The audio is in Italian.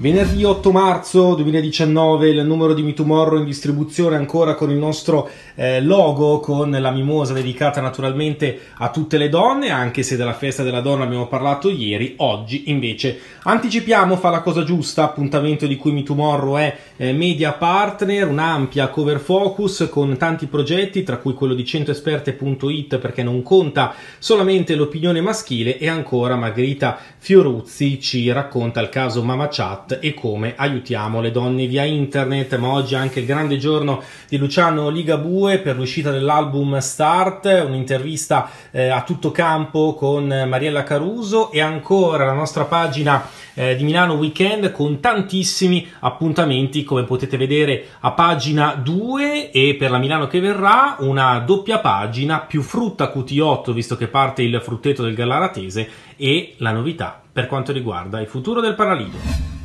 Venerdì 8 marzo 2019 il numero di Me Tomorrow in distribuzione ancora con il nostro eh, logo, con la mimosa dedicata naturalmente a tutte le donne, anche se della festa della donna abbiamo parlato ieri, oggi invece anticipiamo, fa la cosa giusta, appuntamento di cui Me Tomorrow è eh, media partner, un'ampia cover focus con tanti progetti, tra cui quello di 100esperte.it perché non conta solamente l'opinione maschile e ancora Margherita Fioruzzi ci racconta il caso Mamachat e come aiutiamo le donne via internet. Ma oggi è anche il grande giorno di Luciano Ligabue per l'uscita dell'album Start, un'intervista eh, a tutto campo con Mariella Caruso e ancora la nostra pagina eh, di Milano Weekend con tantissimi appuntamenti come potete vedere a pagina 2 e per la Milano che verrà una doppia pagina più frutta QT8 visto che parte il frutteto del Gallaratese e la novità per quanto riguarda il futuro del Paralide.